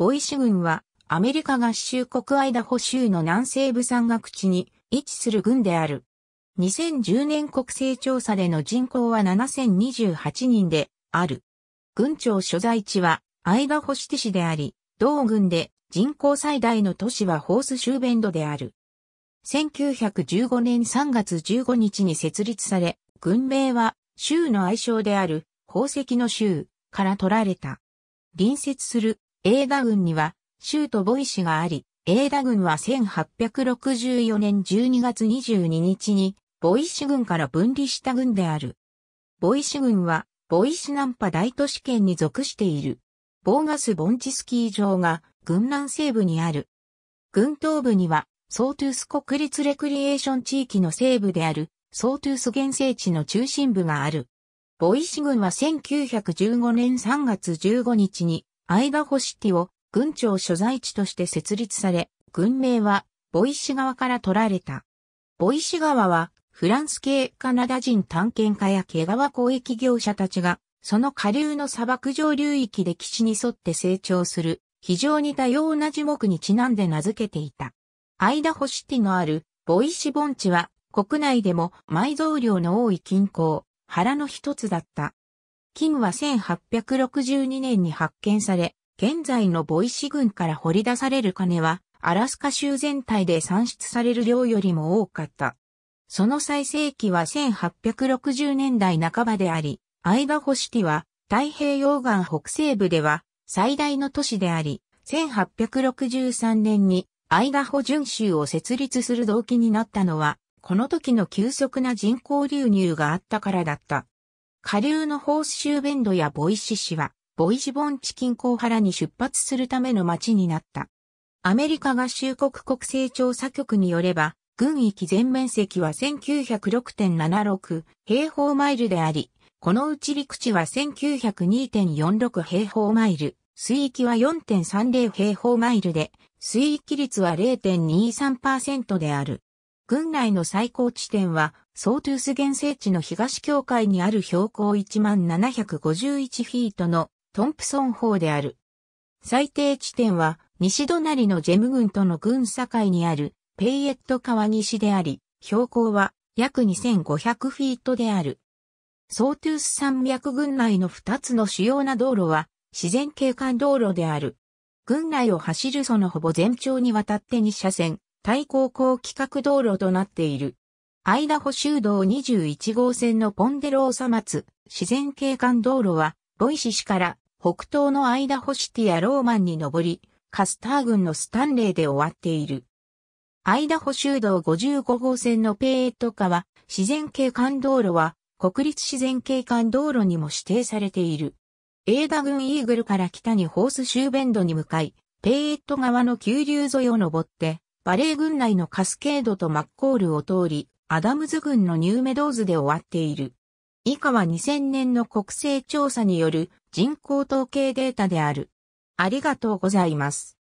ボイシュ軍は、アメリカ合衆国アイダホ州の南西部山岳地に位置する軍である。2010年国勢調査での人口は7028人である。軍庁所在地はアイダホシティ市であり、同軍で人口最大の都市はホース州ベンドである。1915年3月15日に設立され、軍名は州の愛称である宝石の州から取られた。隣接する英画軍には、州都ボイシがあり、英画軍は1864年12月22日に、ボイシ軍から分離した軍である。ボイシ軍は、ボイシナンパ大都市圏に属している。ボーガスボンチスキー場が、軍南西部にある。軍東部には、ソートゥース国立レクリエーション地域の西部である、ソートゥース原生地の中心部がある。ボイシ軍は1915年3月15日に、アイダホシティを軍庁所在地として設立され、軍名はボイシ川から取られた。ボイシ川はフランス系カナダ人探検家や毛皮交易業者たちが、その下流の砂漠上流域で基地に沿って成長する、非常に多様な樹木にちなんで名付けていた。アイダホシティのあるボイシ盆地は国内でも埋蔵量の多い近郊、原の一つだった。金は1862年に発見され、現在のボイシ郡から掘り出される金は、アラスカ州全体で産出される量よりも多かった。その最盛期は1860年代半ばであり、アイダホシティは太平洋岸北西部では最大の都市であり、1863年にアイダホ準州を設立する動機になったのは、この時の急速な人口流入があったからだった。下流のホースシューベンドやボイシ市は、ボイジボンチ近郊原に出発するための町になった。アメリカ合衆国国勢調査局によれば、軍域全面積は1906.76平方マイルであり、このうち陸地は1902.46平方マイル、水域は4.30平方マイルで、水域率は0.23%である。郡内の最高地点は、ソートゥース原生地の東境界にある標高1751フィートのトンプソン方である。最低地点は、西隣のジェム郡との郡境にあるペイエット川西であり、標高は約2500フィートである。ソートゥース山脈郡内の2つの主要な道路は自然景観道路である。郡内を走るそのほぼ全長にわたって2車線、対抗高規格道路となっている。アイダホ州道21号線のポンデローサ松自然景観道路は、ボイシ市から北東のアイダホシティやローマンに登り、カスター郡のスタンレーで終わっている。アイダホ州道55号線のペーット川自然景観道路は、国立自然景観道路にも指定されている。エーダ郡イーグルから北にホース州ベンドに向かい、ペーット川の急流沿いを登って、バレー軍内のカスケードとマッコールを通り、アダムズ軍のニューメドーズで終わっている。以下は2000年の国勢調査による人口統計データである。ありがとうございます。